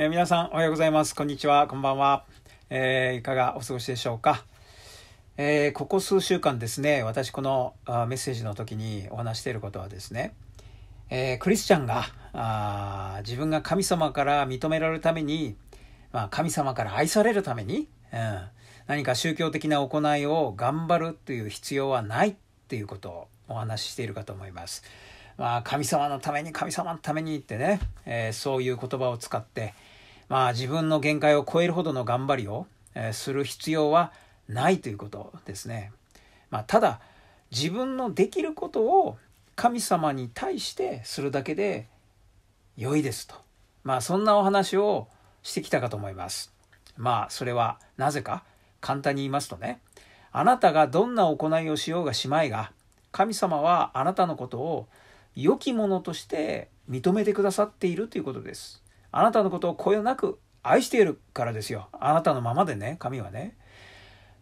えー、皆さんおはようございます。こんにちは。こんばんは。えー、いかがお過ごしでしょうか。えー、ここ数週間ですね、私このあメッセージの時にお話していることはですね、えクリスチャンがあ自分が神様から認められるために、まあ、神様から愛されるために、うん、何か宗教的な行いを頑張るという必要はないっていうことをお話ししているかと思います。まあ、神様のために神様のためにってね、えそういう言葉を使って、まあ自分の限界を超えるほどの頑張りを、する必要はないということですね。まあ、ただ自分のできることを神様に対してするだけで良いですと。まあそんなお話をしてきたかと思います。まあそれはなぜか簡単に言いますとね、あなたがどんな行いをしようがしまいが、神様はあなたのことを良きものとして認めてくださっているということです。あなたのことをこよなく愛しているからですよ。あなたのままでね、神はね。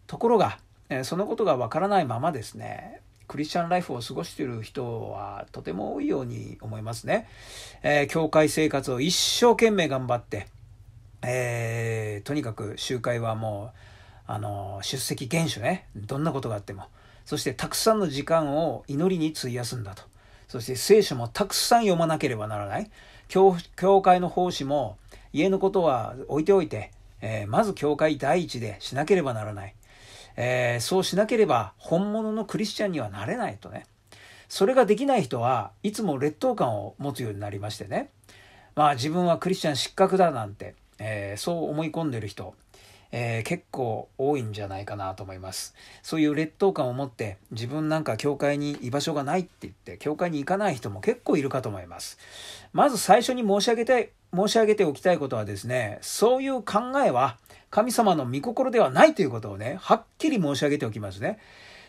ところが、そのことがわからないままですね、クリスチャンライフを過ごしている人はとても多いように思いますね。えー、教会生活を一生懸命頑張って、えー、とにかく集会はもう、あの、出席厳守ね。どんなことがあっても。そしてたくさんの時間を祈りに費やすんだと。そして聖書もたくさん読まなければならない。教教会の奉仕も家のことは置いておいて、えー、まず教会第一でしなければならない、えー、そうしなければ本物のクリスチャンにはなれないとねそれができない人はいつも劣等感を持つようになりましてねまあ自分はクリスチャン失格だなんて、えー、そう思い込んでる人えー、結構多いんじゃないかなと思います。そういう劣等感を持って自分なんか教会に居場所がないって言って教会に行かない人も結構いるかと思います。まず最初に申し上げたい、申し上げておきたいことはですね、そういう考えは神様の御心ではないということをね、はっきり申し上げておきますね。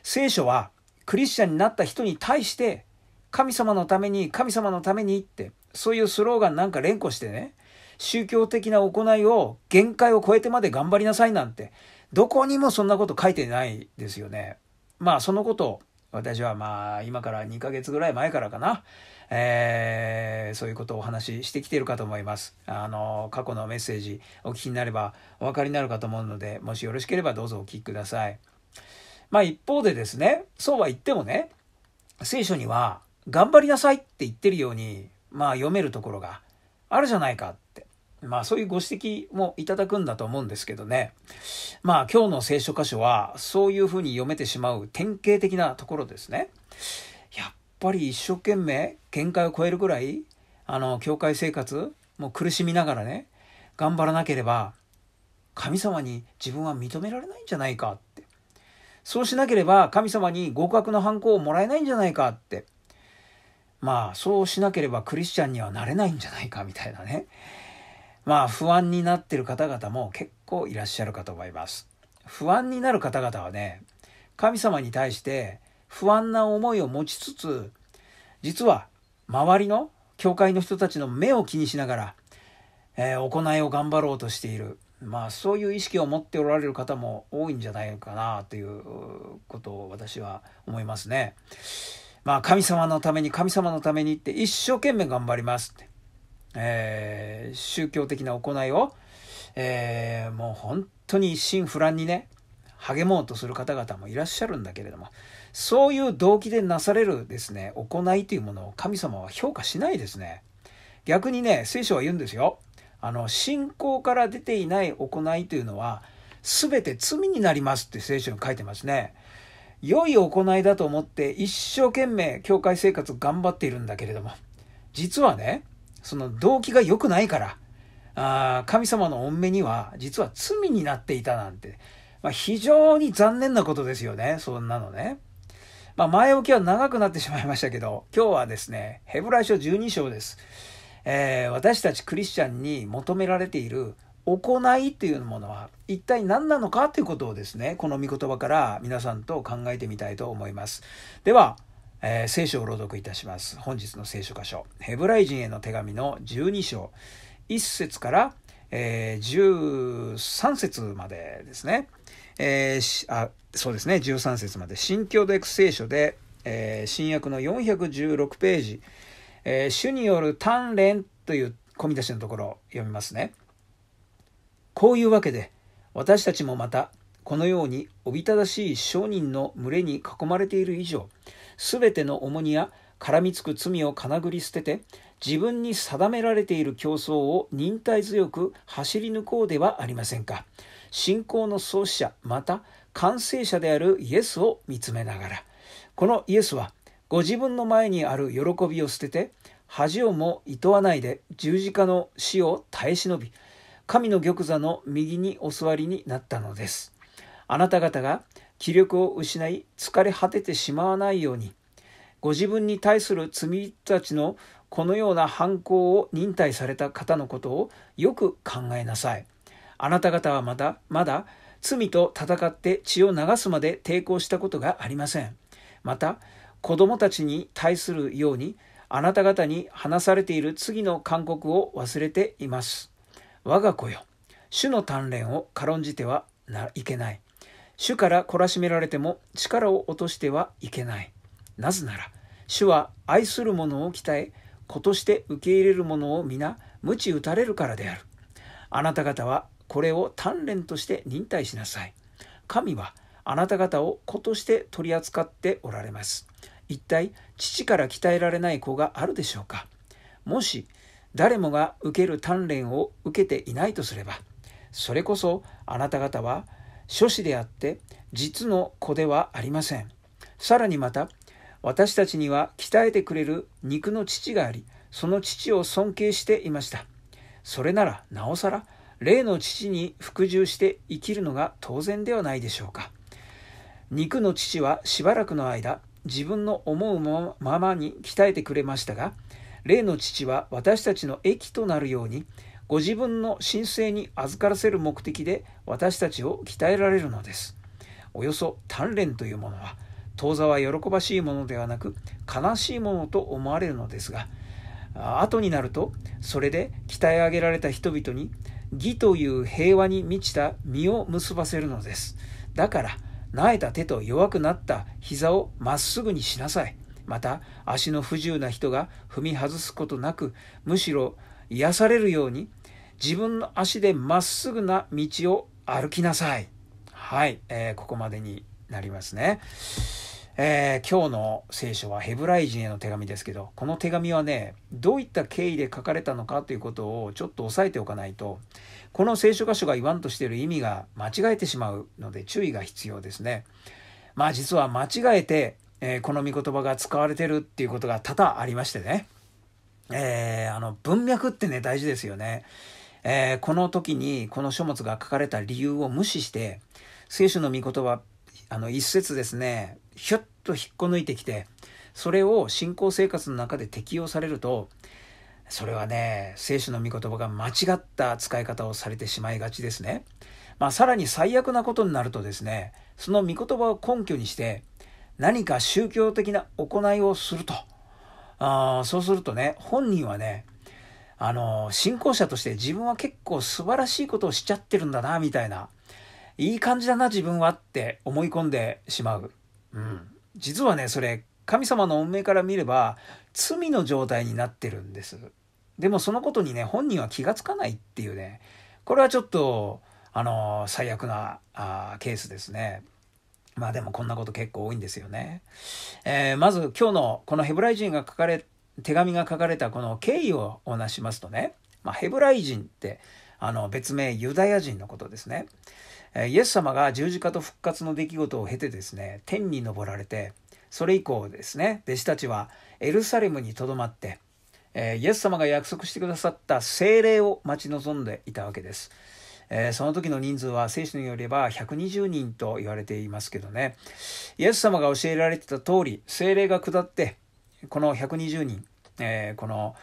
聖書はクリスチャンになった人に対して神様のために神様のためにってそういうスローガンなんか連呼してね宗教的な行いを限界を超えてまで頑張りなさいなんて、どこにもそんなこと書いてないですよね。まあそのことを私はまあ今から2ヶ月ぐらい前からかな、えー、そういうことをお話ししてきているかと思います。あの、過去のメッセージお聞きになればお分かりになるかと思うので、もしよろしければどうぞお聞きください。まあ一方でですね、そうは言ってもね、聖書には頑張りなさいって言ってるように、まあ読めるところがあるじゃないかって。まあそういうご指摘もいただくんだと思うんですけどね。まあ今日の聖書箇所はそういうふうに読めてしまう典型的なところですね。やっぱり一生懸命限界を超えるぐらい、あの、教会生活、も苦しみながらね、頑張らなければ神様に自分は認められないんじゃないかって。そうしなければ神様に合格の反抗をもらえないんじゃないかって。まあそうしなければクリスチャンにはなれないんじゃないかみたいなね。まあ不安になってる方々も結構いらっしゃるかと思います。不安になる方々はね、神様に対して不安な思いを持ちつつ、実は周りの教会の人たちの目を気にしながら、えー、行いを頑張ろうとしている。まあそういう意識を持っておられる方も多いんじゃないかなということを私は思いますね。まあ神様のために神様のためにって一生懸命頑張りますって。えー、宗教的な行いを、えー、もう本当に一心不乱にね励もうとする方々もいらっしゃるんだけれどもそういう動機でなされるですね行いというものを神様は評価しないですね逆にね聖書は言うんですよあの信仰から出ていない行いというのは全て罪になりますって聖書に書いてますね良い行いだと思って一生懸命教会生活頑張っているんだけれども実はねその動機が良くないから、あ神様の恩目には実は罪になっていたなんて、まあ、非常に残念なことですよね、そんなのね。まあ、前置きは長くなってしまいましたけど、今日はですね、ヘブライ書12章です。えー、私たちクリスチャンに求められている行いというものは一体何なのかということをですね、この御言葉から皆さんと考えてみたいと思います。では、えー、聖書を朗読いたします。本日の聖書箇所、ヘブライ人への手紙の12章、1節から、えー、13節までですね。えー、あそうですね、13節まで。新教読聖書で、えー、新約の416ページ、えー、主による鍛錬という込み出しのところを読みますね。こういうわけで、私たちもまた、このようにおびただしい商人の群れに囲まれている以上、すべての重荷や絡みつく罪をかなぐり捨てて自分に定められている競争を忍耐強く走り抜こうではありませんか信仰の創始者また完成者であるイエスを見つめながらこのイエスはご自分の前にある喜びを捨てて恥をもいとわないで十字架の死を耐え忍び神の玉座の右にお座りになったのですあなた方が気力を失い疲れ果ててしまわないようにご自分に対する罪たちのこのような犯行を忍耐された方のことをよく考えなさい。あなた方はまだまだ罪と戦って血を流すまで抵抗したことがありません。また子供たちに対するようにあなた方に話されている次の勧告を忘れています。我が子よ、主の鍛錬を軽んじてはいけない。主から懲らしめられても力を落としてはいけない。なぜなら、主は愛する者を鍛え、子として受け入れる者を皆、鞭打たれるからである。あなた方はこれを鍛錬として忍耐しなさい。神はあなた方を子として取り扱っておられます。一体、父から鍛えられない子があるでしょうかもし、誰もが受ける鍛錬を受けていないとすれば、それこそあなた方は諸子であって実の子ではありませんさらにまた私たちには鍛えてくれる肉の父がありその父を尊敬していましたそれならなおさら霊の父に服従して生きるのが当然ではないでしょうか肉の父はしばらくの間自分の思うままに鍛えてくれましたが霊の父は私たちの益となるようにご自分の神聖に預からせる目的で私たちを鍛えられるのです。およそ鍛錬というものは、当座は喜ばしいものではなく悲しいものと思われるのですが、後になると、それで鍛え上げられた人々に義という平和に満ちた実を結ばせるのです。だから、苗えた手と弱くなった膝をまっすぐにしなさい。また、足の不自由な人が踏み外すことなく、むしろ癒されるように自分の足でまっすぐな道を歩きなさい。はい、えー、ここまでになりますね。えー、今日の聖書はヘブライ人への手紙ですけど、この手紙はね、どういった経緯で書かれたのかということをちょっと押さえておかないと、この聖書箇所が言わんとしている意味が間違えてしまうので注意が必要ですね。まあ実は間違えて、えー、この御言葉が使われてるっていうことが多々ありましてね。えー、あの文脈ってね大事ですよね。えー、この時にこの書物が書かれた理由を無視して聖書の御言葉あの一節ですねひょっと引っこ抜いてきてそれを信仰生活の中で適用されるとそれはね聖書の御言葉が間違った使い方をされてしまいがちですね。まあ、さらに最悪なことになるとですねその御言葉を根拠にして何か宗教的な行いをするとあそうするとね本人はねあの、信仰者として自分は結構素晴らしいことをしちゃってるんだな、みたいな。いい感じだな、自分はって思い込んでしまう。うん。実はね、それ、神様の運命から見れば、罪の状態になってるんです。でもそのことにね、本人は気がつかないっていうね、これはちょっと、あの、最悪なあケースですね。まあでもこんなこと結構多いんですよね。えー、まず今日のこのヘブライ人が書かれ手紙が書かれたこの経緯をおなしますとね、まあ、ヘブライ人ってあの別名ユダヤ人のことですね。イエス様が十字架と復活の出来事を経てですね、天に昇られて、それ以降ですね、弟子たちはエルサレムにとどまって、えイエス様が約束してくださった聖霊を待ち望んでいたわけです。えその時の人数は聖書によれば120人と言われていますけどね、イエス様が教えられてた通り、聖霊が下って、この120人、えー、この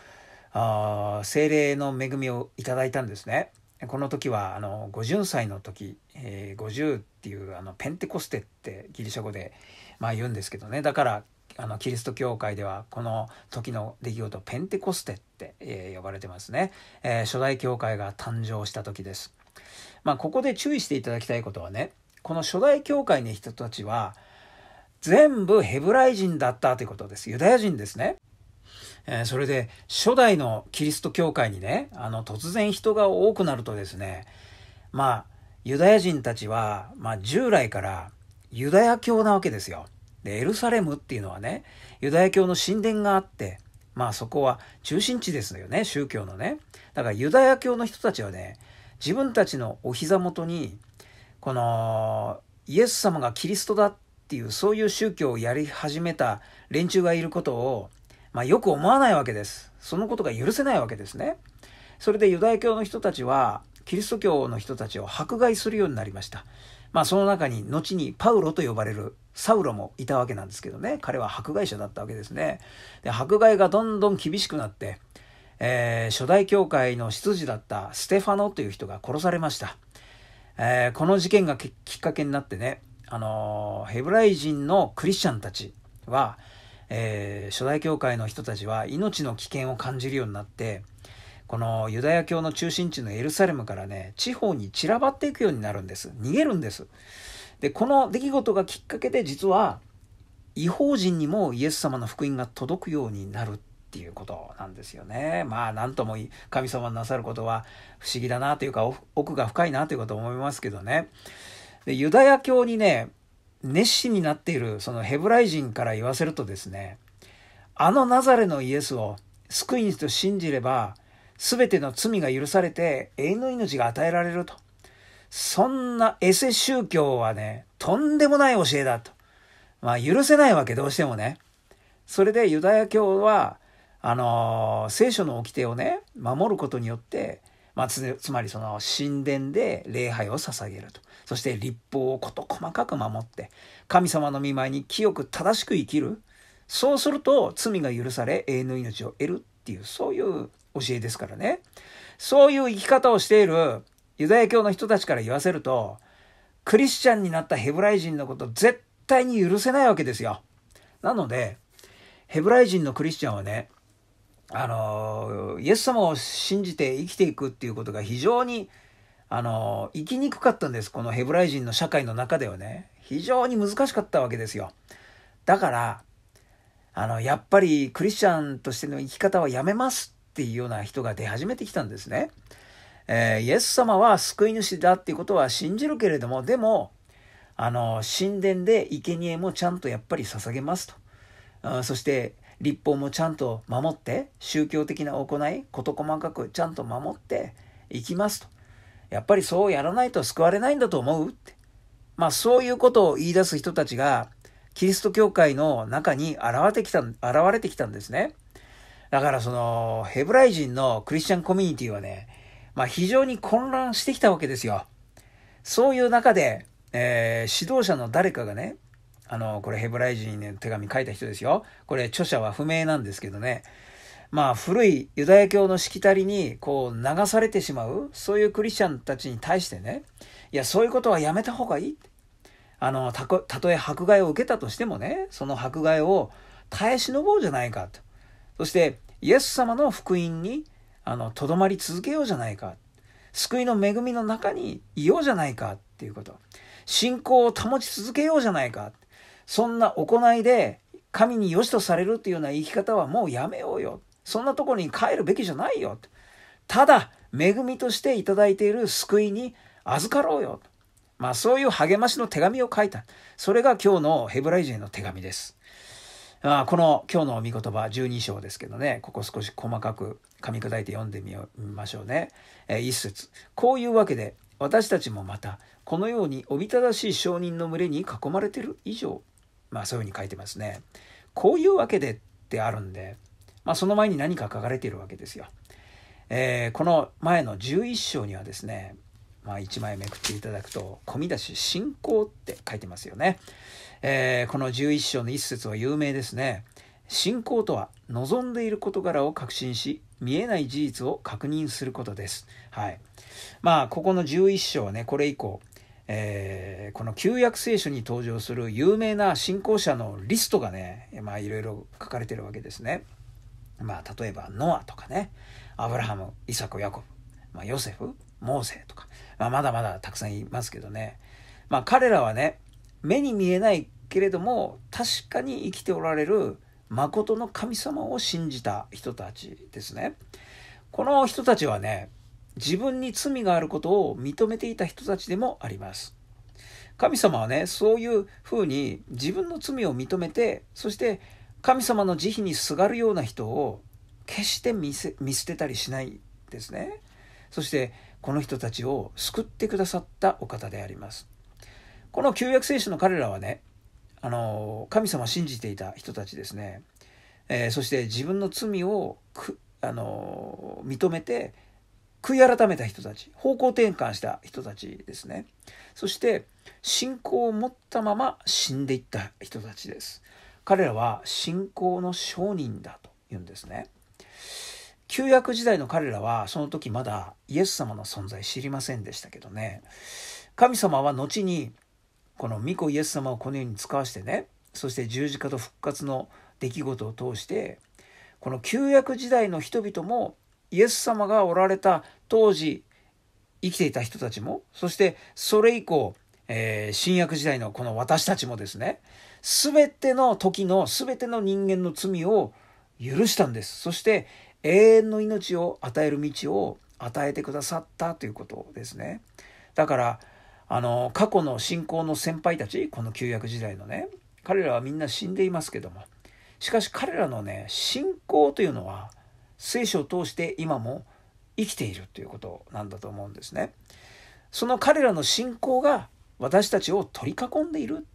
あ精霊の恵みをいただいたんですね。この時はあの50歳の時、えー、50っていうあのペンテコステってギリシャ語で、まあ、言うんですけどねだからあのキリスト教会ではこの時の出来事ペンテコステって、えー、呼ばれてますね、えー、初代教会が誕生した時です。まあ、ここで注意していただきたいことはねこの初代教会の人たちは全部ヘブライ人だったということですユダヤ人ですねえー、それで初代のキリスト教会にねあの突然人が多くなるとですねまあユダヤ人たちは、まあ、従来からユダヤ教なわけですよ。でエルサレムっていうのはねユダヤ教の神殿があってまあそこは中心地ですよね宗教のね。だからユダヤ教の人たちはね自分たちのお膝元にこのイエス様がキリストだっていうそういう宗教をやり始めた連中がいることをまあ、よく思わないわけです。そのことが許せないわけですね。それでユダヤ教の人たちは、キリスト教の人たちを迫害するようになりました。まあ、その中に後にパウロと呼ばれるサウロもいたわけなんですけどね彼は迫害者だったわけですねで迫害がどんどん厳しくなって、えー、初代教会の執事だったステファノという人が殺されました、えー、この事件がきっかけになってね、あのー、ヘブライ人のクリスチャンたちはえー、初代教会の人たちは命の危険を感じるようになってこのユダヤ教の中心地のエルサレムからね地方に散らばっていくようになるんです逃げるんですでこの出来事がきっかけで実は違法人にもイエス様の福音が届くようになるっていうことなんですよねまあ何とも神様なさることは不思議だなというか奥が深いなということを思いますけどねでユダヤ教にね熱心になっているそのヘブライ人から言わせるとですね、あのナザレのイエスを救い主と信じれば、全ての罪が許されて永遠の命が与えられると。そんなエセ宗教はね、とんでもない教えだと。まあ許せないわけどうしてもね。それでユダヤ教は、あのー、聖書の掟をね、守ることによって、まあ、つまりその神殿で礼拝を捧げると。そして立法を事細かく守って神様の見舞いに清く正しく生きるそうすると罪が許され永遠の命を得るっていうそういう教えですからねそういう生き方をしているユダヤ教の人たちから言わせるとクリスチャンになったヘブライ人のこと絶対に許せないわけですよなのでヘブライ人のクリスチャンはねあのイエス様を信じて生きていくっていうことが非常にあの、生きにくかったんです。このヘブライ人の社会の中ではね。非常に難しかったわけですよ。だから、あの、やっぱりクリスチャンとしての生き方はやめますっていうような人が出始めてきたんですね。えー、イエス様は救い主だっていうことは信じるけれども、でも、あの、神殿で生贄もちゃんとやっぱり捧げますと。そして、立法もちゃんと守って、宗教的な行い、事細かくちゃんと守っていきますと。やっぱりそうやらないと救われないんだと思うって。まあそういうことを言い出す人たちが、キリスト教会の中に現れてきた、現れてきたんですね。だからその、ヘブライ人のクリスチャンコミュニティはね、まあ非常に混乱してきたわけですよ。そういう中で、えー、指導者の誰かがね、あの、これヘブライ人に、ね、手紙書いた人ですよ。これ著者は不明なんですけどね。まあ、古いユダヤ教のしきたりに、こう、流されてしまう、そういうクリスチャンたちに対してね、いや、そういうことはやめた方がいい。あの、たとえ迫害を受けたとしてもね、その迫害を耐え忍ぼうじゃないかと。そして、イエス様の福音に、あの、とどまり続けようじゃないか。救いの恵みの中にいようじゃないかっていうこと。信仰を保ち続けようじゃないか。そんな行いで、神に良しとされるっていうような生き方はもうやめようよ。そんなところに帰るべきじゃないよ。ただ、恵みとしていただいている救いに預かろうよ。まあそういう励ましの手紙を書いた。それが今日のヘブライ人の手紙です。まあこの今日の御言葉12章ですけどね、ここ少し細かく噛み砕いて読んでみましょうね。えー、一節。こういうわけで私たちもまたこのようにおびただしい証人の群れに囲まれている以上、まあそういうふうに書いてますね。こういうわけでってあるんで、まあ、その前に何か書かれているわけですよ。えー、この前の11章にはですね、まあ、1枚めくっていただくと「込み出し信仰」って書いてますよね。えー、この11章の一節は有名ですね。信仰とは望んでいる事柄を確信し見えない事実を確認することです。はい、まあここの11章はねこれ以降、えー、この旧約聖書に登場する有名な信仰者のリストがね、いろいろ書かれてるわけですね。まあ、例えばノアとかね、アブラハム、イサク、ヤコブ、まあ、ヨセフ、モーセとか、まあ、まだまだたくさんいますけどね、まあ、彼らはね、目に見えないけれども、確かに生きておられる誠の神様を信じた人たちですね。この人たちはね、自分に罪があることを認めていた人たちでもあります。神様はね、そういうふうに自分の罪を認めて、そして神様の慈悲にすがるような人を決して見捨てたりしないですねそしてこの人たちを救ってくださったお方でありますこの旧約聖書の彼らはねあの神様を信じていた人たちですね、えー、そして自分の罪をあの認めて悔い改めた人たち方向転換した人たちですねそして信仰を持ったまま死んでいった人たちです彼らは信仰の証人だと言うんですね。旧約時代の彼らはその時まだイエス様の存在知りませんでしたけどね神様は後にこの巫女イエス様をこの世に使わしてねそして十字架と復活の出来事を通してこの旧約時代の人々もイエス様がおられた当時生きていた人たちもそしてそれ以降、えー、新約時代のこの私たちもですね全ての時の全ての人間の罪を許したんです。そして永遠の命を与える道を与えてくださったということですね。だからあの過去の信仰の先輩たちこの旧約時代のね彼らはみんな死んでいますけどもしかし彼らのね信仰というのは聖書を通して今も生きているということなんだと思うんですね。その彼らの信仰が私たちを取り囲んでいる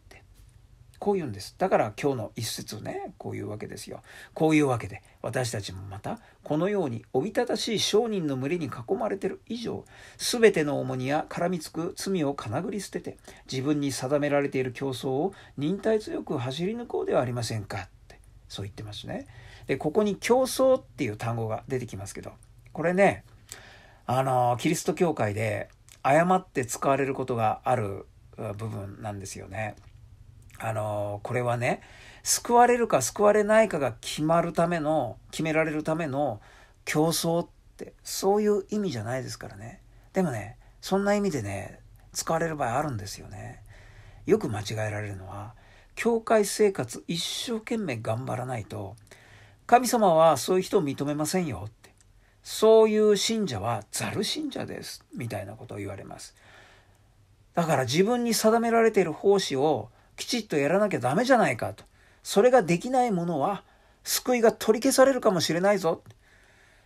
こう言うんです。だから今日の一節ね、こういうわけですよ。こういうわけで、私たちもまた、このようにおびただしい商人の群れに囲まれてる以上、すべての重荷や絡みつく罪をかなぐり捨てて、自分に定められている競争を忍耐強く走り抜こうではありませんか。って、そう言ってますね。で、ここに競争っていう単語が出てきますけど、これね、あの、キリスト教会で誤って使われることがある部分なんですよね。あのこれはね救われるか救われないかが決まるための決められるための競争ってそういう意味じゃないですからねでもねそんな意味でね使われる場合あるんですよねよく間違えられるのは教会生活一生懸命頑張らないと神様はそういう人を認めませんよってそういう信者はざる信者ですみたいなことを言われますだから自分に定められている奉仕をきちっとやらなきゃダメじゃないかと。それができないものは救いが取り消されるかもしれないぞ。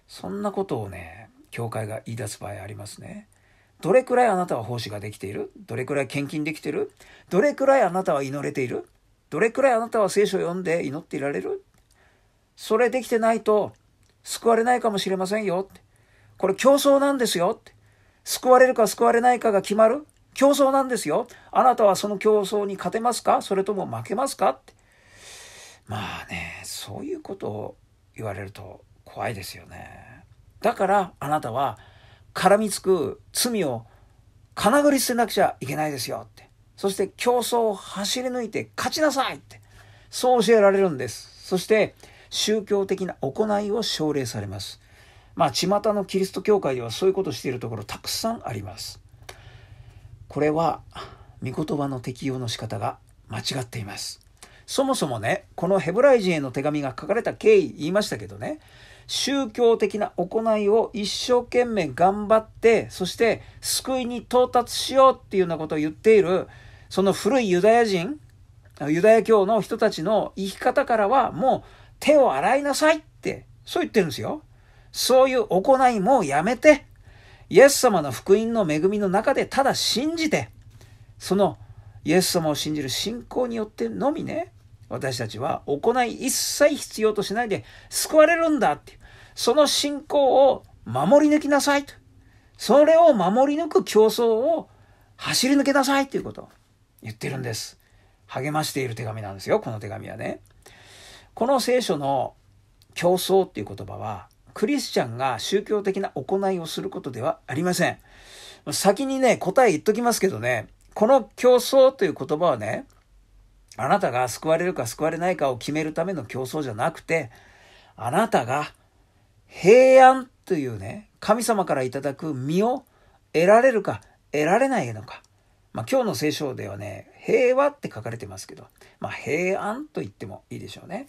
そんなことをね、教会が言い出す場合ありますね。どれくらいあなたは奉仕ができているどれくらい献金できているどれくらいあなたは祈れているどれくらいあなたは聖書を読んで祈っていられるそれできてないと救われないかもしれませんよこれ競争なんですよ救われるか救われないかが決まる競争なんですよ。あなたはその競争に勝てますかそれとも負けますかって。まあね、そういうことを言われると怖いですよね。だからあなたは絡みつく罪をかなぐり捨てなくちゃいけないですよって。そして競争を走り抜いて勝ちなさいって。そう教えられるんです。そして宗教的な行いを奨励されます。まあ、巷のキリスト教会ではそういうことをしているところたくさんあります。これは御言葉の適用の仕方が間違っています。そもそもね、このヘブライ人への手紙が書かれた経緯言いましたけどね、宗教的な行いを一生懸命頑張って、そして救いに到達しようっていうようなことを言っている、その古いユダヤ人、ユダヤ教の人たちの生き方からはもう手を洗いなさいって、そう言ってるんですよ。そういう行いもやめて、イエス様の福音の恵みの中でただ信じて、そのイエス様を信じる信仰によってのみね、私たちは行い一切必要としないで救われるんだっていう、その信仰を守り抜きなさいと。それを守り抜く競争を走り抜けなさいということを言ってるんです。励ましている手紙なんですよ、この手紙はね。この聖書の競争っていう言葉は、クリスチャンが宗教的な行いをすることではありません。先にね、答え言っときますけどね、この競争という言葉はね、あなたが救われるか救われないかを決めるための競争じゃなくて、あなたが平安というね、神様からいただく身を得られるか得られないのか。まあ、今日の聖書ではね、平和って書かれてますけど、まあ、平安と言ってもいいでしょうね。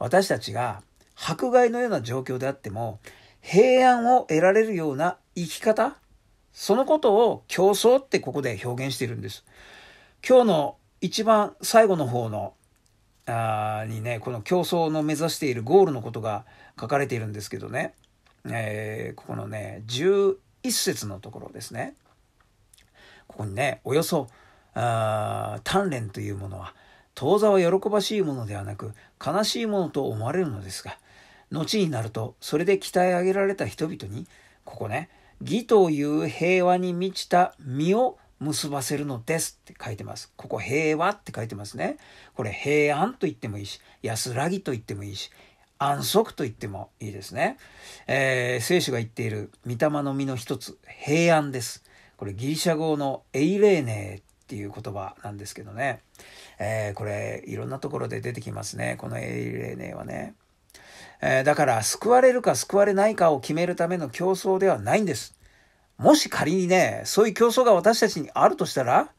私たちが迫害のような状況であっても、平安を得られるような生き方、そのことを競争ってここで表現しているんです。今日の一番最後の方のあにね、この競争の目指しているゴールのことが書かれているんですけどね、えー、ここのね、11節のところですね。ここにね、およそあ鍛錬というものは、当座は喜ばしいものではなく、悲しいものと思われるのですが、後になるとそれで鍛え上げられた人々にここね義という平和に満ちた実を結ばせるのですって書いてます。ここ平和って書いてますね。これ平安と言ってもいいし、安らぎと言ってもいいし、安息と言ってもいいですね。えー、聖書が言っている御霊の実の一つ、平安です。これギリシャ語のエイレーネー」っていう言葉なんですけどね。えー、これいろんなところで出てきますね。このエイレーネはね。えー、だから救われるか救われないかを決めるための競争ではないんです。もし仮にね、そういう競争が私たちにあるとしたら、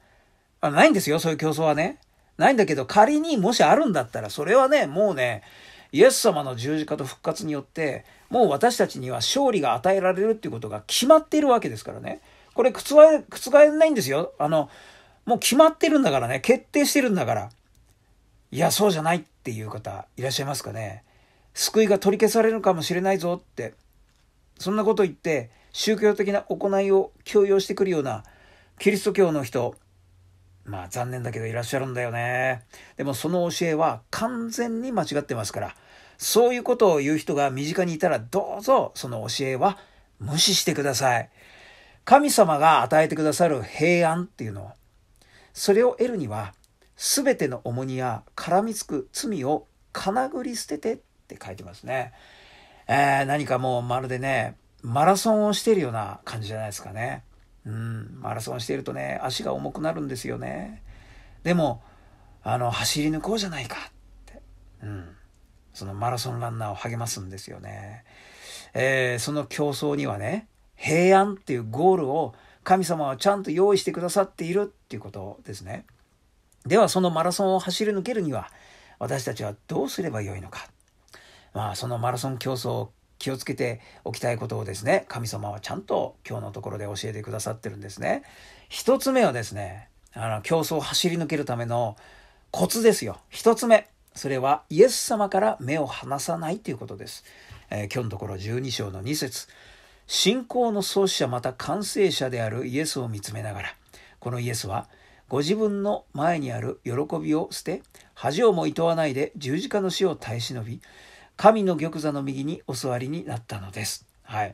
あないんですよ、そういう競争はね。ないんだけど、仮にもしあるんだったら、それはね、もうね、イエス様の十字架と復活によって、もう私たちには勝利が与えられるっていうことが決まっているわけですからね。これ覆え、覆えないんですよ。あの、もう決まってるんだからね、決定してるんだから。いや、そうじゃないっていう方いらっしゃいますかね。救いが取り消されるかもしれないぞって、そんなこと言って宗教的な行いを強要してくるようなキリスト教の人、まあ残念だけどいらっしゃるんだよね。でもその教えは完全に間違ってますから、そういうことを言う人が身近にいたらどうぞその教えは無視してください。神様が与えてくださる平安っていうのは、それを得るには、全ての重荷や絡みつく罪をかなぐり捨ててって書いてますね。えー、何かもうまるでね、マラソンをしてるような感じじゃないですかね。うん、マラソンしてるとね、足が重くなるんですよね。でも、あの、走り抜こうじゃないかって。うん。そのマラソンランナーを励ますんですよね。えー、その競争にはね、平安っていうゴールを神様はちゃんと用意してくださっているっていうことですね。では、そのマラソンを走り抜けるには、私たちはどうすればよいのか。まあ、そのマラソン競争を気をつけておきたいことをですね、神様はちゃんと今日のところで教えてくださってるんですね。一つ目はですね、あの、競争を走り抜けるためのコツですよ。一つ目。それはイエス様から目を離さないということです。えー、今日のところ12章の2節信仰の創始者また完成者であるイエスを見つめながら、このイエスはご自分の前にある喜びを捨て、恥をも厭わないで十字架の死を耐え忍び、神の玉座の右にお座りになったのです。はい。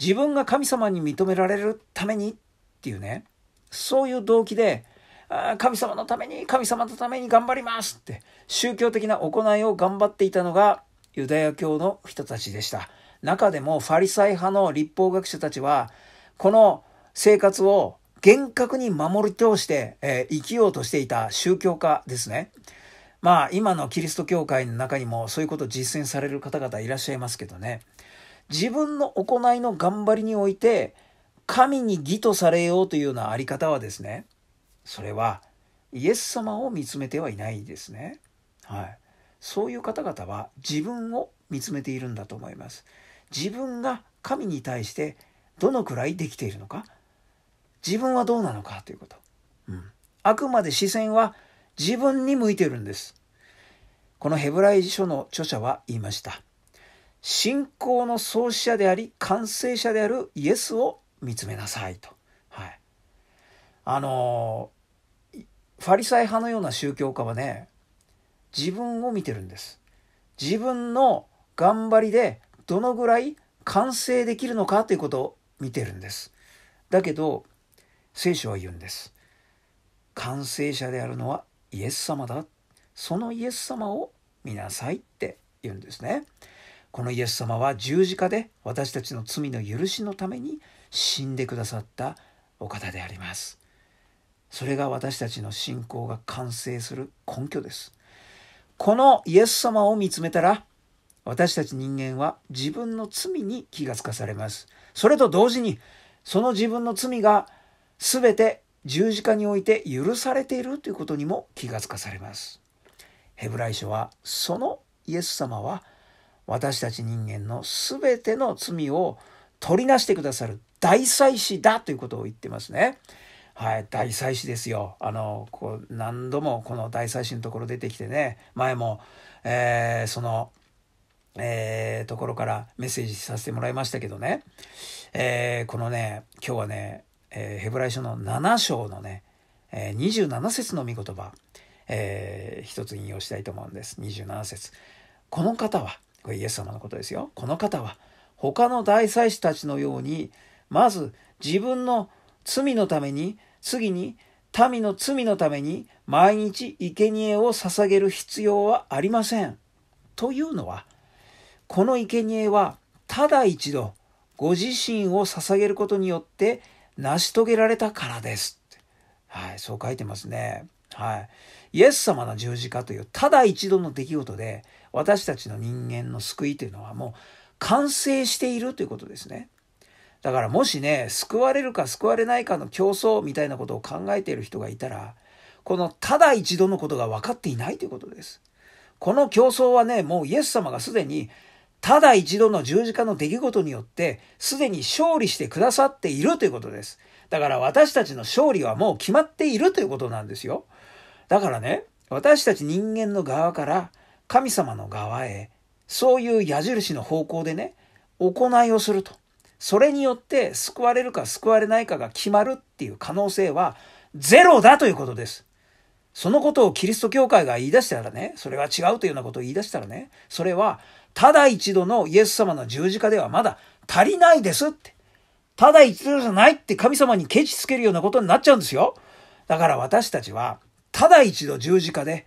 自分が神様に認められるためにっていうね、そういう動機で、あ神様のために、神様のために頑張りますって、宗教的な行いを頑張っていたのがユダヤ教の人たちでした。中でもファリサイ派の立法学者たちは、この生活を厳格に守り通して、えー、生きようとしていた宗教家ですね。まあ今のキリスト教会の中にもそういうことを実践される方々いらっしゃいますけどね自分の行いの頑張りにおいて神に義とされようというようなあり方はですねそれはイエス様を見つめてはいないですね。はい、そういう方々は自分を見つめているんだと思います。自分が神に対してどのくらいできているのか自分はどうなのかということ。うん、あくまで視線は自分に向いているんです。このヘブライ書の著者は言いました。信仰の創始者であり完成者であるイエスを見つめなさいと。はい、あのファリサイ派のような宗教家はね自分を見てるんです。自分の頑張りでどのぐらい完成できるのかということを見てるんです。だけど聖書は言うんです。完成者であるのはイエス様だそのイエス様を見なさいって言うんですねこのイエス様は十字架で私たちの罪の許しのために死んでくださったお方でありますそれが私たちの信仰が完成する根拠ですこのイエス様を見つめたら私たち人間は自分の罪に気がつかされますそれと同時にその自分の罪が全て十字架において許されているということにも気がつかされます。ヘブライ書はそのイエス様は私たち人間の全ての罪を取りなしてくださる大祭司だということを言ってますね。はい、大祭司ですよ。あの、こう何度もこの大祭司のところ出てきてね、前も、えー、その、えー、ところからメッセージさせてもらいましたけどね、えー、このね、今日はね、えヘブライ書の7章のね、え27節の御言葉、えー、一つ引用したいと思うんです。27節。この方は、これイエス様のことですよ。この方は、他の大祭司たちのように、まず自分の罪のために、次に民の罪のために、毎日生贄を捧げる必要はありません。というのは、この生贄は、ただ一度、ご自身を捧げることによって成し遂げられたからですはい、そう書いてますね。はい。イエス様の十字架というただ一度の出来事で私たちの人間の救いというのはもう完成しているということですね。だからもしね、救われるか救われないかの競争みたいなことを考えている人がいたら、このただ一度のことが分かっていないということです。この競争はね、もうイエス様がすでにただ一度の十字架の出来事によって、すでに勝利してくださっているということです。だから私たちの勝利はもう決まっているということなんですよ。だからね、私たち人間の側から神様の側へ、そういう矢印の方向でね、行いをすると。それによって救われるか救われないかが決まるっていう可能性はゼロだということです。そのことをキリスト教会が言い出したらね、それは違うというようなことを言い出したらね、それはただ一度のイエス様の十字架ではまだ足りないですって。ただ一度じゃないって神様にケチつけるようなことになっちゃうんですよ。だから私たちは、ただ一度十字架で、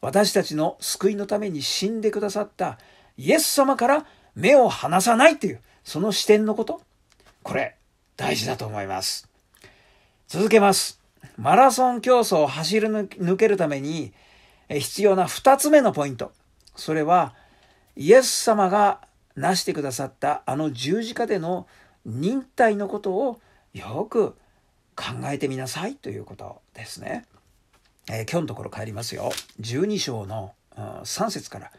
私たちの救いのために死んでくださったイエス様から目を離さないっていう、その視点のこと。これ、大事だと思います。続けます。マラソン競争を走り抜けるために必要な2つ目のポイント。それは、イエス様がなしてくださったあの十字架での忍耐のことをよく考えてみなさいということですね。えー、今日のところ帰りますよ。12章の、うん、3節から。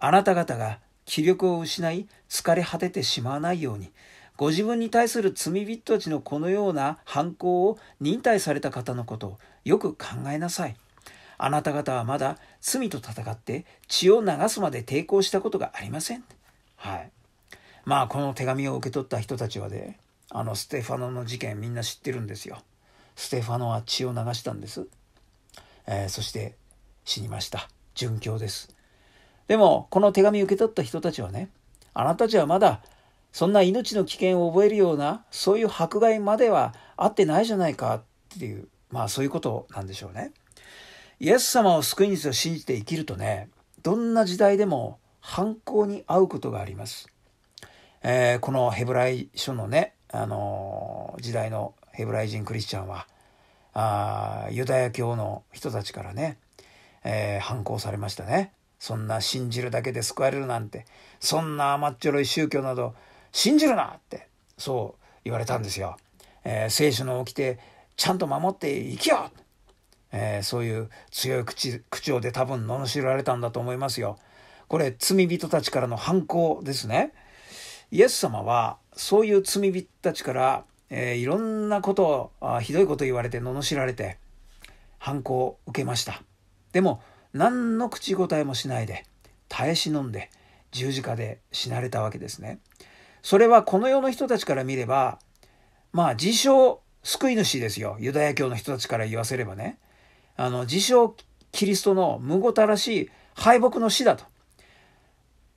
あなた方が気力を失い疲れ果ててしまわないように、ご自分に対する罪人たちのこのような犯行を忍耐された方のことをよく考えなさい。あなた方はまだ罪と戦って血を流すまで抵抗したことがありません。はい。まあこの手紙を受け取った人たちはね、あのステファノの事件みんな知ってるんですよ。ステファノは血を流したんです。えー、そして死にました。殉教です。でもこの手紙を受け取った人たちはね、あなたたちはまだそんな命の危険を覚えるようなそういう迫害まではあってないじゃないかっていうまあそういうことなんでしょうね。イエス様を救い主を信じて生きるとね、どんな時代でも犯行に遭うことがあります。えー、このヘブライ書のね、あのー、時代のヘブライ人クリスチャンは、あユダヤ教の人たちからね、えー、反抗されましたね。そんな信じるだけで救われるなんて、そんな甘っちょろい宗教など信じるなって、そう言われたんですよ。えー、聖書の起きてちゃんと守って生きようえー、そういう強い口口調で多分罵られたんだと思いますよ。これ罪人たちからの反抗ですね。イエス様はそういう罪人たちから、えー、いろんなことをひどいこと言われて罵られて反抗を受けました。でも何の口答えもしないで耐え忍んで十字架で死なれたわけですね。それはこの世の人たちから見ればまあ自称救い主ですよユダヤ教の人たちから言わせればね。あの、自称キリストの無ごたらしい敗北の死だと。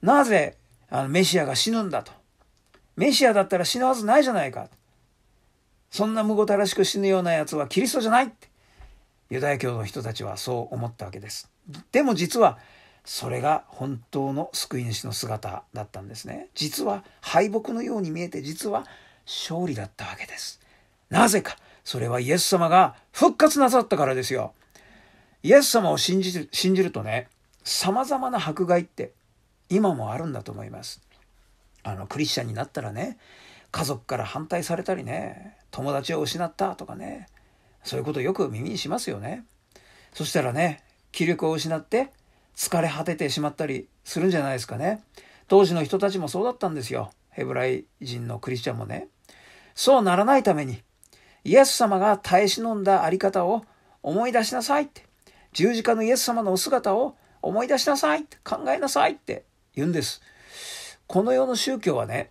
なぜ、あの、メシアが死ぬんだと。メシアだったら死ぬはずないじゃないか。そんな無ごたらしく死ぬようなやつはキリストじゃないって。ユダヤ教の人たちはそう思ったわけです。でも実は、それが本当の救い主の姿だったんですね。実は敗北のように見えて、実は勝利だったわけです。なぜか、それはイエス様が復活なさったからですよ。イエス様を信じる信じるとね様々な迫害って今もあるんだと思います。あのクリスチャンになったらね家族から反対されたりね友達を失ったとかねそういうことよく耳にしますよね。そしたらね気力を失って疲れ果ててしまったりするんじゃないですかね。当時の人たちもそうだったんですよ。ヘブライ人のクリスチャンもね。そうならないためにイエス様が耐え忍んだ在り方を思い出しなさいって十字架のイエス様のお姿を思い出しなさい、考えなさいって言うんです。この世の宗教はね、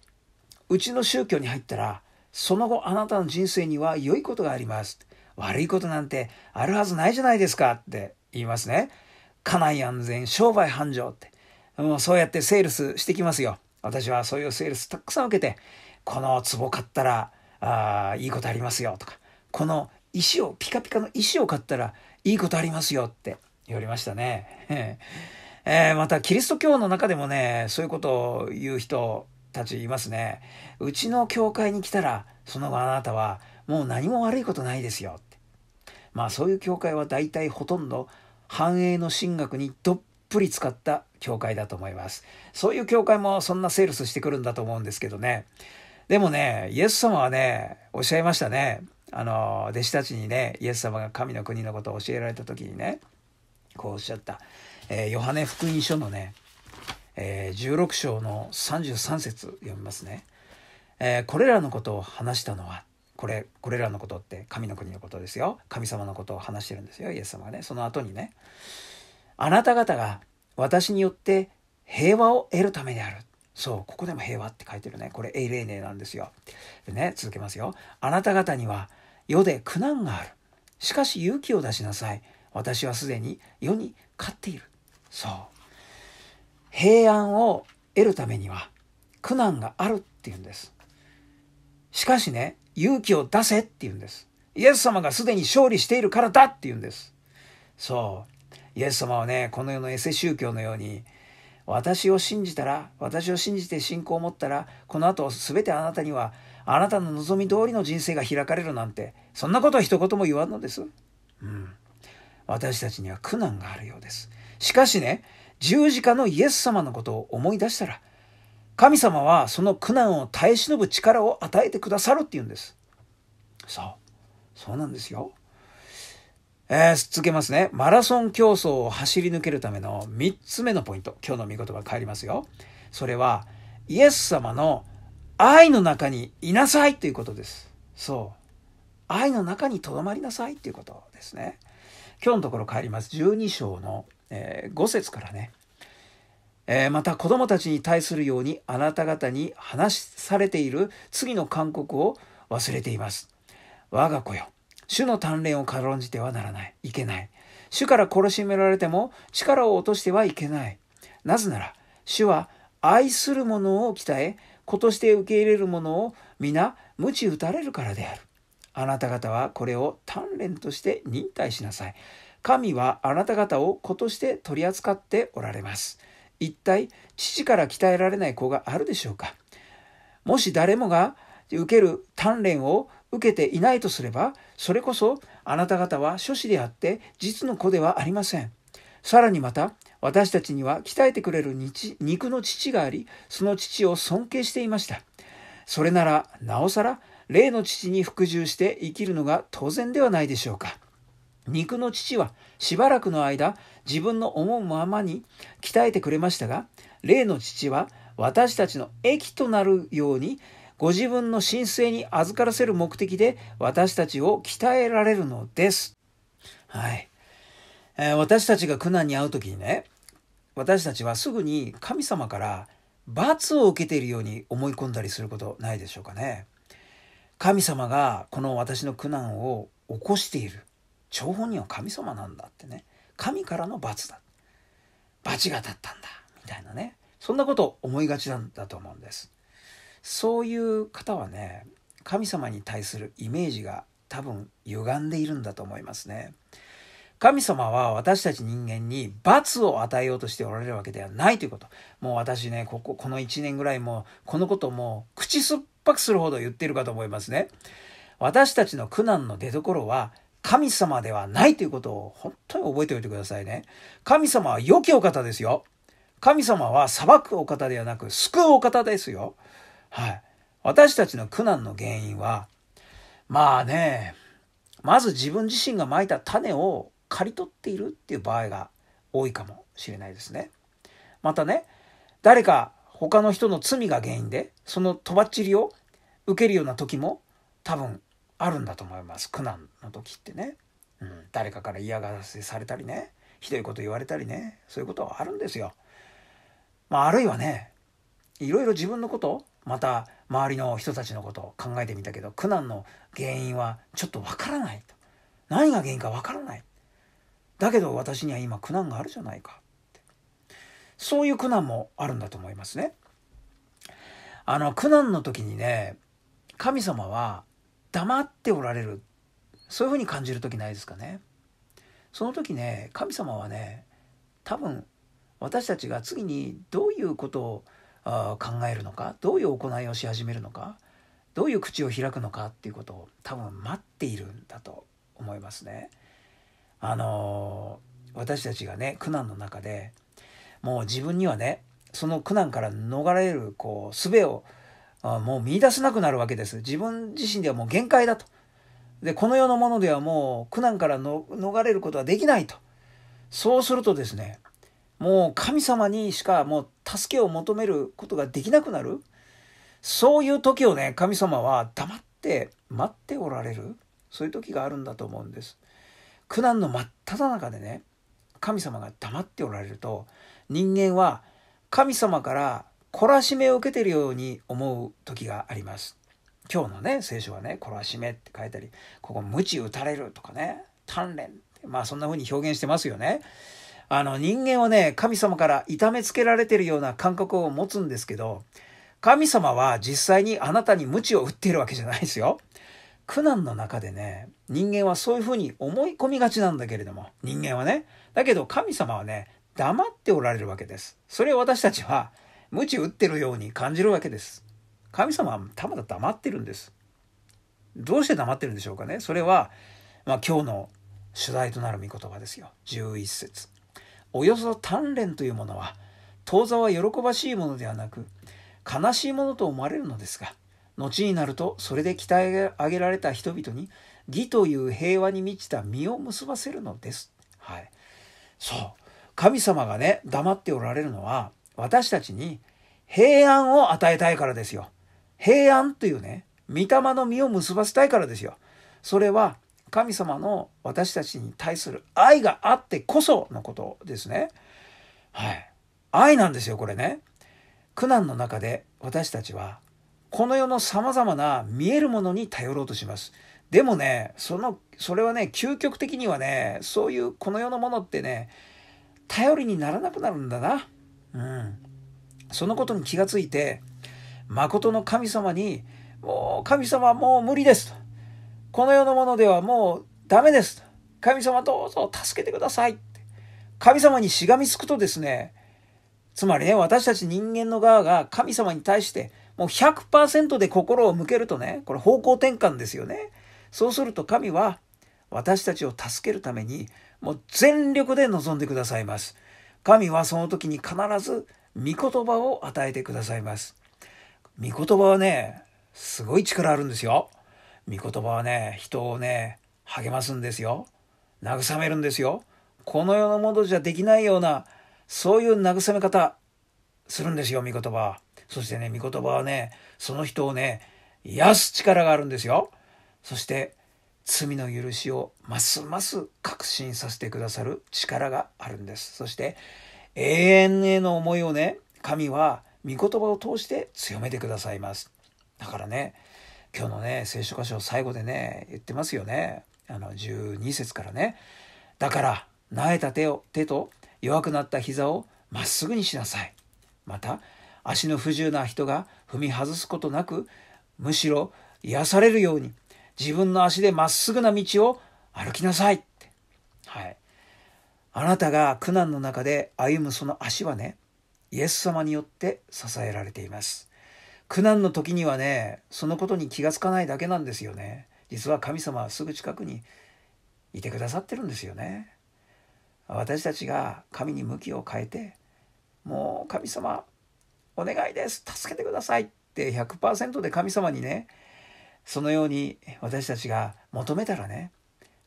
うちの宗教に入ったら、その後あなたの人生には良いことがあります。悪いことなんてあるはずないじゃないですかって言いますね。家内安全、商売繁盛って。もうそうやってセールスしてきますよ。私はそういうセールスたくさん受けて、この壺買ったら、あいいことありますよとか、この石を、ピカピカの石を買ったらいいことありますよって言われましたね。えー、また、キリスト教の中でもね、そういうことを言う人たちいますね。うちの教会に来たら、その後あなたはもう何も悪いことないですよって。まあ、そういう教会は大体ほとんど繁栄の神学にどっぷり使った教会だと思います。そういう教会もそんなセールスしてくるんだと思うんですけどね。でもね、イエス様はね、おっしゃいましたね。あの弟子たちにねイエス様が神の国のことを教えられた時にねこうおっしゃった、えー、ヨハネ福音書のね、えー、16章の33節読みますね、えー、これらのことを話したのはこれこれらのことって神の国のことですよ神様のことを話してるんですよイエス様がねその後にねあなた方が私によって平和を得るためであるそうここでも平和って書いてるねこれエイレーネなんですよでね続けますよあなた方には世で苦難がある。しかし勇気を出しなさい。私はすでに世に勝っている。そう。平安を得るためには苦難があるっていうんです。しかしね、勇気を出せって言うんです。イエス様がすでに勝利しているからだって言うんです。そう。イエス様はね、この世のエセ宗教のように、私を信じたら、私を信じて信仰を持ったら、この後全てあなたにはあなたの望み通りの人生が開かれるなんて、そんなことは一言も言わんのです。うん。私たちには苦難があるようです。しかしね、十字架のイエス様のことを思い出したら、神様はその苦難を耐え忍ぶ力を与えてくださるっていうんです。そう。そうなんですよ。えー、続けますね。マラソン競争を走り抜けるための3つ目のポイント。今日の見言葉帰りますよ。それは、イエス様の愛の中にいなさいということです。そう。愛の中にとどまりなさいということですね。今日のところ帰ります。12章の、えー、5節からね。えー、また子供たちに対するようにあなた方に話されている次の勧告を忘れています。我が子よ。主の鍛錬を軽んじてはならない。いけない。主から殺しめられても力を落としてはいけない。なぜなら、主は愛する者を鍛え、子として受け入れるものを皆鞭打たれるからである。あなた方はこれを鍛錬として忍耐しなさい。神はあなた方を子として取り扱っておられます。一体父から鍛えられない子があるでしょうかもし誰もが受ける鍛錬を受けていないとすれば、それこそあなた方は諸子であって実の子ではありません。さらにまた、私たちには鍛えてくれる肉の父があり、その父を尊敬していました。それなら、なおさら、霊の父に服従して生きるのが当然ではないでしょうか。肉の父はしばらくの間自分の思うままに鍛えてくれましたが、霊の父は私たちの益となるようにご自分の神聖に預からせる目的で私たちを鍛えられるのです。はい。えー、私たちが苦難に遭う時にね、私たちはすぐに神様から罰を受けているように思い込んだりすることないでしょうかね。神様がこの私の苦難を起こしている。張本人は神様なんだってね。神からの罰だ。罰が当たったんだ。みたいなね。そんなこと思いがちなんだと思うんです。そういう方はね、神様に対するイメージが多分歪んでいるんだと思いますね。神様は私たち人間に罰を与えようとしておられるわけではないということ。もう私ね、ここ、この1年ぐらいも、このことも口酸っぱくするほど言ってるかと思いますね。私たちの苦難の出所は、神様ではないということを本当に覚えておいてくださいね。神様は良きお方ですよ。神様は裁くお方ではなく救うお方ですよ。はい。私たちの苦難の原因は、まあね、まず自分自身が蒔いた種を刈り取っているっていう場合が多いかもしれないですね。またね、誰か他の人の罪が原因で、そのとばっちりを受けるような時も多分あるんだと思います。苦難の時ってね。うん、誰かから嫌がらせされたりね、ひどいこと言われたりね、そういうことはあるんですよ。まあ、あるいはね、いろいろ自分のこと、また周りの人たちのことを考えてみたけど、苦難の原因はちょっとわからないと。何が原因かわからない。だけど私には今苦難があるじゃないかってそういう苦難もあるんだと思いますね。あの苦難の時にね神様は黙っておられるそういうふうに感じる時ないですかね。その時ね神様はね多分私たちが次にどういうことを考えるのかどういう行いをし始めるのかどういう口を開くのかっていうことを多分待っているんだと思いますね。あのー、私たちがね苦難の中でもう自分にはねその苦難から逃れるこう術をもう見出せなくなるわけです自分自身ではもう限界だとでこの世のものではもう苦難から逃れることはできないとそうするとですねもう神様にしかもう助けを求めることができなくなるそういう時をね神様は黙って待っておられるそういう時があるんだと思うんです。苦難の真っ只中でね神様が黙っておられると人間は神様から懲らしめを受けているように思う時があります。今日のね聖書はね「懲らしめ」って書いたりここ「鞭打たれる」とかね「鍛錬」ってまあそんな風に表現してますよね。あの人間はね神様から痛めつけられてるような感覚を持つんですけど神様は実際にあなたに鞭を打っているわけじゃないですよ。苦難の中でね、人間はそういうふうに思い込みがちなんだけれども、人間はね。だけど神様はね、黙っておられるわけです。それを私たちは、知打ってるように感じるわけです。神様はたまた黙ってるんです。どうして黙ってるんでしょうかね。それは、まあ、今日の主題となる御言葉ですよ。11節およそ鍛錬というものは、当座は喜ばしいものではなく、悲しいものと思われるのですが、後になるとそれで鍛え上げられた人々に義という平和に満ちた実を結ばせるのです。はい、そう神様がね黙っておられるのは私たちに平安を与えたいからですよ。平安というね御霊の実を結ばせたいからですよ。それは神様の私たちに対する愛があってこそのことですね。はい。愛なんですよ、これね。苦難の中で私たちはこの世の様々な見えるものに頼ろうとします。でもね、その、それはね、究極的にはね、そういうこの世のものってね、頼りにならなくなるんだな。うん。そのことに気がついて、誠の神様に、もう神様もう無理ですと。この世のものではもうダメですと。神様どうぞ助けてくださいって。神様にしがみつくとですね、つまりね、私たち人間の側が神様に対して、もう100%で心を向けるとね、これ方向転換ですよね。そうすると神は私たちを助けるためにもう全力で臨んでくださいます。神はその時に必ず御言葉を与えてくださいます。御言葉はね、すごい力あるんですよ。御言葉はね、人をね、励ますんですよ。慰めるんですよ。この世のものじゃできないような、そういう慰め方、するんですよ、御言葉。そしてね、御言葉はね、その人をね、癒す力があるんですよ。そして、罪の許しをますます確信させてくださる力があるんです。そして、永遠への思いをね、神は御言葉を通して強めてくださいます。だからね、今日のね、聖書箇所最後でね、言ってますよね。あの、12節からね。だから、苗えた手を、手と弱くなった膝をまっすぐにしなさい。また、足の不自由な人が踏み外すことなくむしろ癒されるように自分の足でまっすぐな道を歩きなさいって、はい、あなたが苦難の中で歩むその足はねイエス様によって支えられています苦難の時にはねそのことに気がつかないだけなんですよね実は神様はすぐ近くにいてくださってるんですよね私たちが神に向きを変えてもう神様お願いです。助けてください。って100%で神様にね、そのように私たちが求めたらね、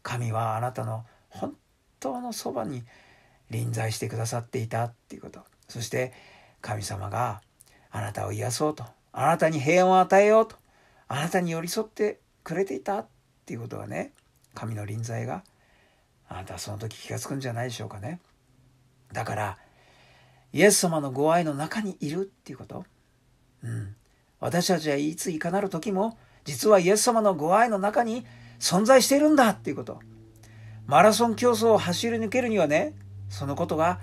神はあなたの本当のそばに臨在してくださっていたっていうこと。そして神様があなたを癒そうと、あなたに平安を与えようと、あなたに寄り添ってくれていたっていうことはね、神の臨在があなたはその時気が付くんじゃないでしょうかね。だからイエス様のご愛の中にいるっていうこと。うん。私たちはいついかなる時も、実はイエス様のご愛の中に存在しているんだっていうこと。マラソン競争を走り抜けるにはね、そのことが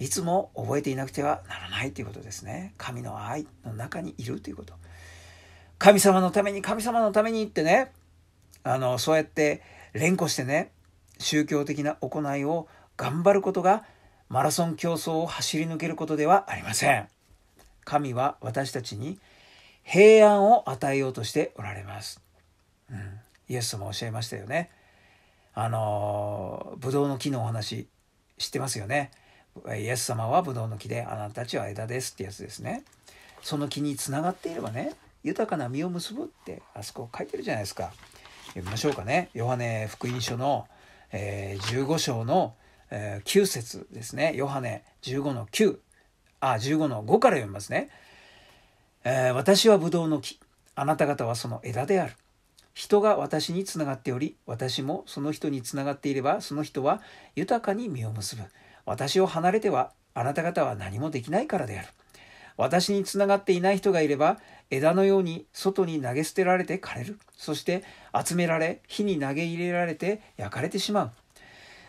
いつも覚えていなくてはならないということですね。神の愛の中にいるということ。神様のために、神様のためにってね、あの、そうやって連呼してね、宗教的な行いを頑張ることがマラソン競争を走り抜けることではありません。神は私たちに平安を与えようとしておられます。うん、イエスもおっしゃいましたよね。あの、ブドウの木のお話、知ってますよね。イエス様はブドウの木で、あなたたちは枝ですってやつですね。その木につながっていればね、豊かな実を結ぶって、あそこ書いてるじゃないですか。読みましょうかね。ヨハネ福音書の、えー、15章のえ9節ですね。ヨハネ15の9、あ、15の5から読みますね。えー、私はブドウの木、あなた方はその枝である。人が私につながっており、私もその人につながっていれば、その人は豊かに実を結ぶ。私を離れては、あなた方は何もできないからである。私につながっていない人がいれば枝のように外に投げ捨てられて枯れるそして集められ火に投げ入れられて焼かれてしまう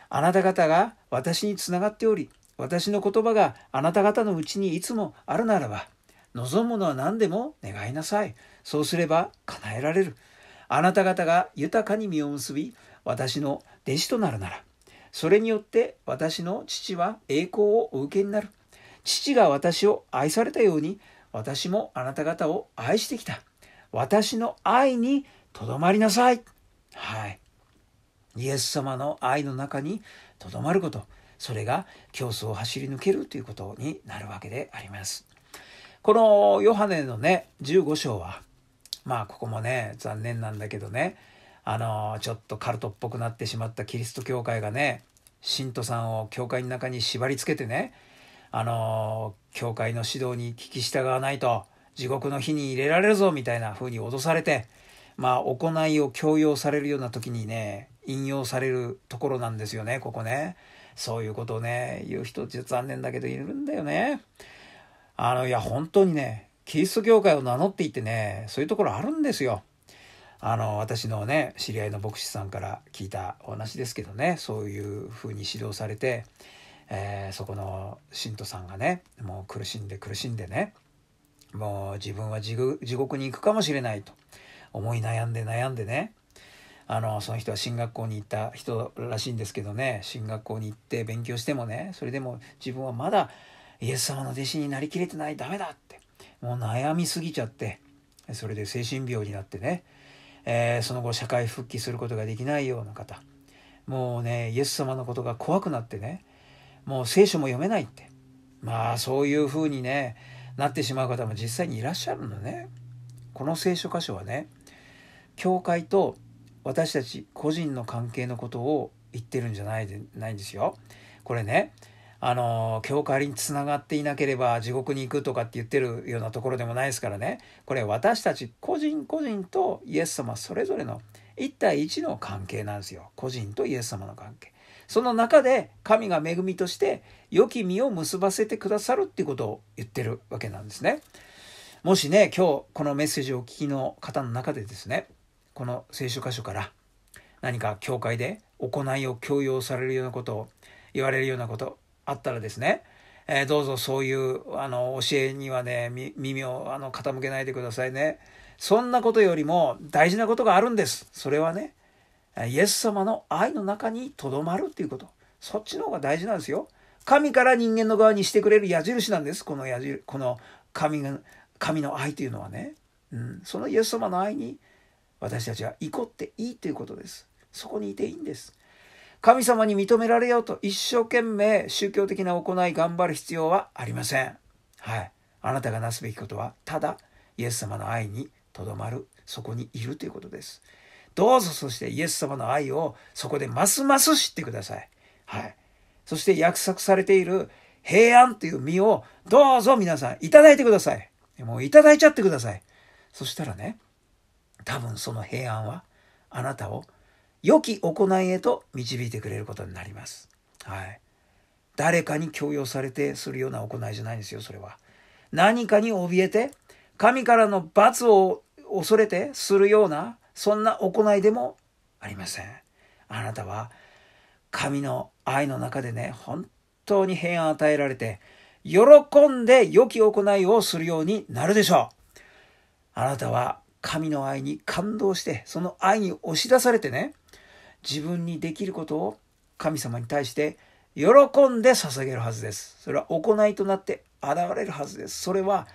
あなた方が私につながっており、私の言葉があなた方のうちにいつもあるならば、望むものは何でも願いなさい。そうすれば叶えられる。あなた方が豊かに実を結び、私の弟子となるなら、それによって私の父は栄光をお受けになる。父が私を愛されたように、私もあなた方を愛してきた。私の愛にとどまりなさい。はい。イエス様の愛の中にとどまることそれが競争を走り抜けるということになるわけでありますこのヨハネのね15章はまあここもね残念なんだけどねあのちょっとカルトっぽくなってしまったキリスト教会がね信徒さんを教会の中に縛りつけてねあの教会の指導に聞き従わないと地獄の火に入れられるぞみたいな風に脅されてまあ行いを強要されるような時にね引用されるところなんですよね、ここね。そういうことをね、言う人って残念だけどいるんだよね。あの、いや、本当にね、キリスト教会を名乗っていてね、そういうところあるんですよ。あの、私のね、知り合いの牧師さんから聞いたお話ですけどね、そういうふうに指導されて、えー、そこの信徒さんがね、もう苦しんで苦しんでね、もう自分は地獄に行くかもしれないと思い悩んで悩んでね、あのその人は進学校に行った人らしいんですけどね進学校に行って勉強してもねそれでも自分はまだイエス様の弟子になりきれてないダメだってもう悩みすぎちゃってそれで精神病になってね、えー、その後社会復帰することができないような方もうねイエス様のことが怖くなってねもう聖書も読めないってまあそういうふうにねなってしまう方も実際にいらっしゃるのねこの聖書箇所はね教会と私たち個人の関係のことを言ってるんじゃないでないんですよ。これねあの教会につながっていなければ地獄に行くとかって言ってるようなところでもないですからねこれ私たち個人個人とイエス様それぞれの1対1の関係なんですよ個人とイエス様の関係その中で神が恵みとして良き実を結ばせてくださるっていうことを言ってるわけなんですねもしね今日このメッセージをお聞きの方の中でですねこの聖書箇所から何か教会で行いを強要されるようなことを言われるようなことあったらですね、えー、どうぞそういうあの教えにはね耳をあの傾けないでくださいねそんなことよりも大事なことがあるんですそれはねイエス様の愛の中にとどまるっていうことそっちの方が大事なんですよ神から人間の側にしてくれる矢印なんですこの矢印この神が神の愛というのはね、うん、そのイエス様の愛に私たちは怒っていいということです。そこにいていいんです。神様に認められようと一生懸命宗教的な行い頑張る必要はありません。はい。あなたがなすべきことは、ただ、イエス様の愛にとどまる、そこにいるということです。どうぞそしてイエス様の愛をそこでますます知ってください。はい。そして約束されている平安という実をどうぞ皆さんいただいてください。もういただいちゃってください。そしたらね、多分その平安はあなたを良き行いへと導いてくれることになります。はい。誰かに強要されてするような行いじゃないんですよ、それは。何かに怯えて、神からの罰を恐れてするような、そんな行いでもありません。あなたは、神の愛の中でね、本当に平安を与えられて、喜んで良き行いをするようになるでしょう。あなたは神の愛に感動して、その愛に押し出されてね、自分にできることを神様に対して喜んで捧げるはずです。それは行いとなって現れるはずです。それは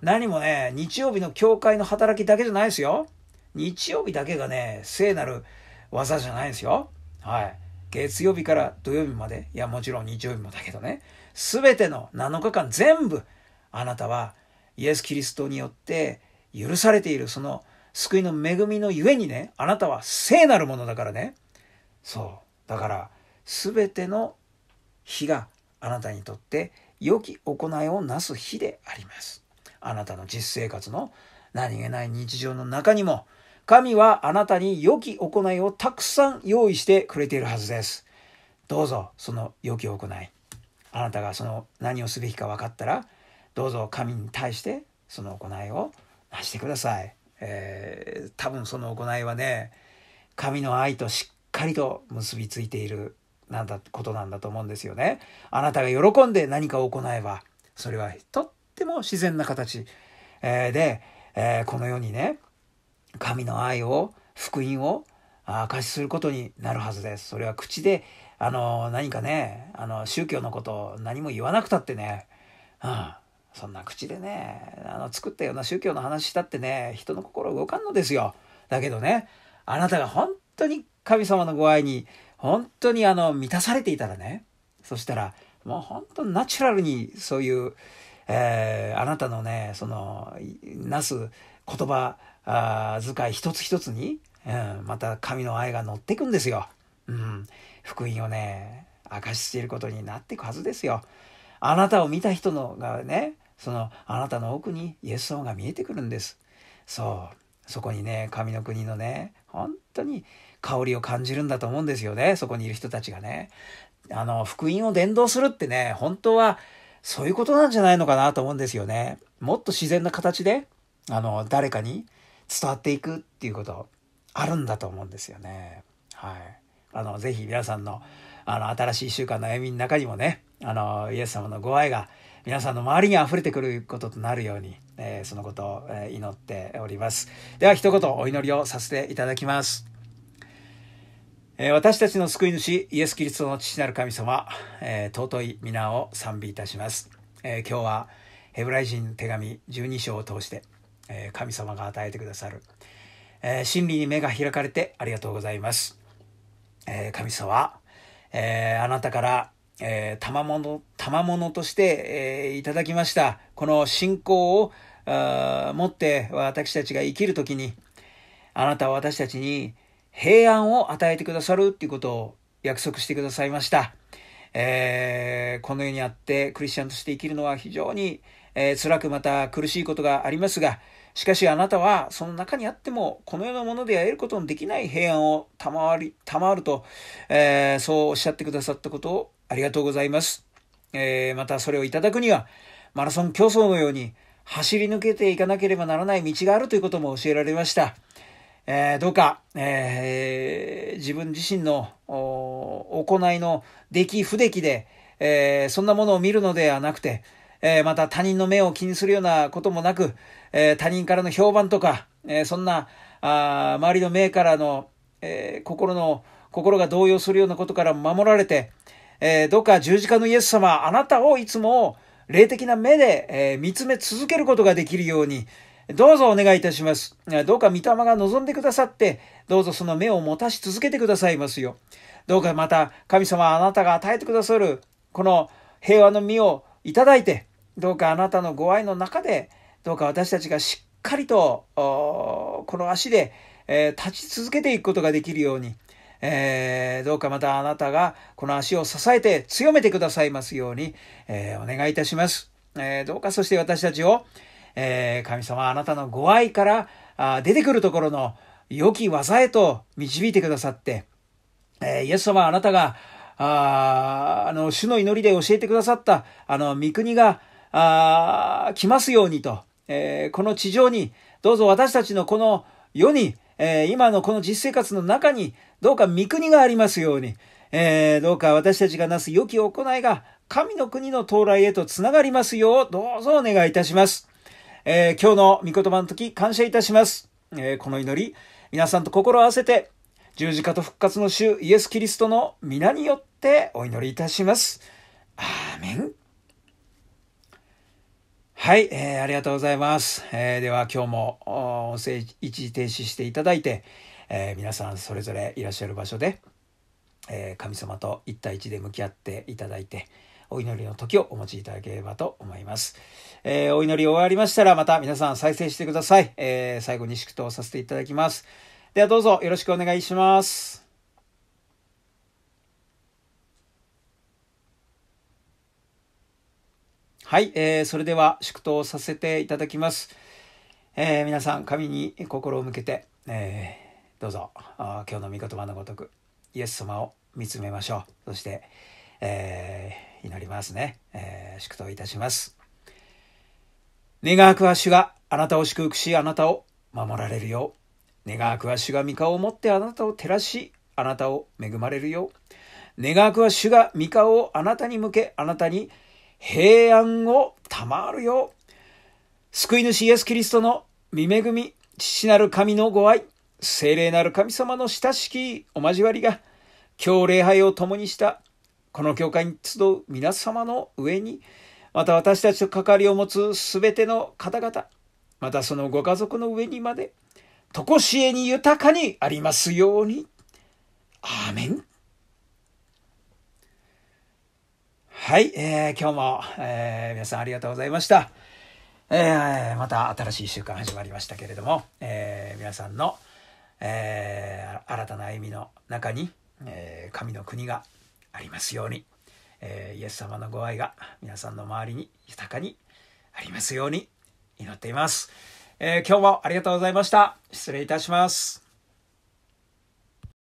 何もね、日曜日の教会の働きだけじゃないですよ。日曜日だけがね、聖なる技じゃないですよ。はい。月曜日から土曜日まで、いやもちろん日曜日もだけどね、すべての7日間全部、あなたはイエス・キリストによって許されているその救いの恵みのゆえにね、あなたは聖なるものだからね。そう。だから、全ての日があなたにとって良き行いをなす日であります。あなたの実生活の何気ない日常の中にも、神はあなたに良き行いをたくさん用意してくれているはずです。どうぞ、その良き行い。あなたがその何をすべきか分かったら、どうぞ神に対してその行いをしてください。えー、多分その行いはね、神の愛としっかりと結びついている、なんだ、ことなんだと思うんですよね。あなたが喜んで何かを行えば、それはとっても自然な形、えー、で、えー、この世にね、神の愛を、福音を証しすることになるはずです。それは口で、あの、何かね、あの、宗教のことを何も言わなくたってね、はあ、そんな口でねあの作ったような宗教の話したってね人の心動かんのですよだけどねあなたが本当に神様のご愛に本当にあの満たされていたらねそしたらもう本当ナチュラルにそういう、えー、あなたのねそのなす言葉遣い一つ一つに、うん、また神の愛が乗っていくんですよ。うん、福音をね明かしていることになっていくはずですよ。あなたを見た人のがね、そのあなたの奥にイエス様が見えてくるんです。そう。そこにね、神の国のね、本当に香りを感じるんだと思うんですよね。そこにいる人たちがね。あの、福音を伝道するってね、本当はそういうことなんじゃないのかなと思うんですよね。もっと自然な形で、あの、誰かに伝わっていくっていうこと、あるんだと思うんですよね。はい。あの、ぜひ皆さんの、あの、新しい1週間の歩みの中にもね、あの、イエス様のご愛が皆さんの周りに溢れてくることとなるように、えー、そのことを祈っております。では一言お祈りをさせていただきます。え私たちの救い主、イエス・キリストの父なる神様、えー、尊い皆を賛美いたします。えー、今日はヘブライ人手紙12章を通して、えー、神様が与えてくださる、え真理に目が開かれてありがとうございます。え神様、えあなたからえー、賜物、賜物として、えー、いただきました。この信仰を持って私たちが生きるときに、あなたは私たちに平安を与えてくださるっていうことを約束してくださいました。えー、この世にあってクリスチャンとして生きるのは非常に、えー、辛くまた苦しいことがありますが、しかしあなたはその中にあってもこの世のもので得ることのできない平安を賜り、賜ると、えー、そうおっしゃってくださったことをありがとうございます。えー、またそれをいただくには、マラソン競争のように走り抜けていかなければならない道があるということも教えられました。えー、どうか、えー、自分自身の行いの出来不出来で、えー、そんなものを見るのではなくて、えまた他人の目を気にするようなこともなく、え他人からの評判とか、えそんなあ周りの目からの、え心の心が動揺するようなことから守られて、えー、どうか十字架のイエス様、あなたをいつも霊的な目で、えー、見つめ続けることができるように、どうぞお願いいたします。どうか御霊が望んでくださって、どうぞその目を持たし続けてくださいますよ。どうかまた神様あなたが与えてくださるこの平和の実をいただいて、どうかあなたのご愛の中で、どうか私たちがしっかりと、この足で、え立ち続けていくことができるように、えー、どうかまたあなたがこの足を支えて強めてくださいますように、えー、お願いいたします。えー、どうかそして私たちを、え神様あなたのご愛からあ出てくるところの良き技へと導いてくださって、えイエス様あなたがああの、主の祈りで教えてくださった、あの、御国が、あ来ますようにと、えー、この地上に、どうぞ私たちのこの世に、えー、今のこの実生活の中に、どうか御国がありますように、えー、どうか私たちがなす良き行いが、神の国の到来へとつながりますよう、どうぞお願いいたします。えー、今日の御言葉の時、感謝いたします。えー、この祈り、皆さんと心を合わせて、十字架と復活の主、イエス・キリストの皆によってお祈りいたします。アーメン。はい、えー、ありがとうございます。えー、では今日も音声一時停止していただいて、えー、皆さんそれぞれいらっしゃる場所で、えー、神様と一対一で向き合っていただいて、お祈りの時をお持ちいただければと思います。えー、お祈り終わりましたら、また皆さん再生してください。えー、最後に祝祷させていただきます。ではどうぞよろしくお願いします。はい、えー、それでは祝祷させていただきます。えー、皆さん、神に心を向けて、えーどうぞ今日の御言葉のごとくイエス様を見つめましょうそして、えー、祈りますね、えー、祝祷いたします願わくは主があなたを祝福しあなたを守られるよう願わくは主が御顔を持ってあなたを照らしあなたを恵まれるよう願わくは主が御顔をあなたに向けあなたに平安を賜るよう救い主イエス・キリストの御恵み父なる神のご愛聖霊なる神様の親しきお交わりが、今日礼拝を共にした、この教会に集う皆様の上に、また私たちと関わりを持つすべての方々、またそのご家族の上にまで、とこしえに豊かにありますように。アーメン。はい、えー、今日も、えー、皆さんありがとうございました。えー、また新しい週間始まりましたけれども、えー、皆さんの、えー、新たな歩みの中に、えー、神の国がありますように、えー、イエス様のご愛が皆さんの周りに豊かにありますように祈っています。え今日もありがとうございました。失礼いたします。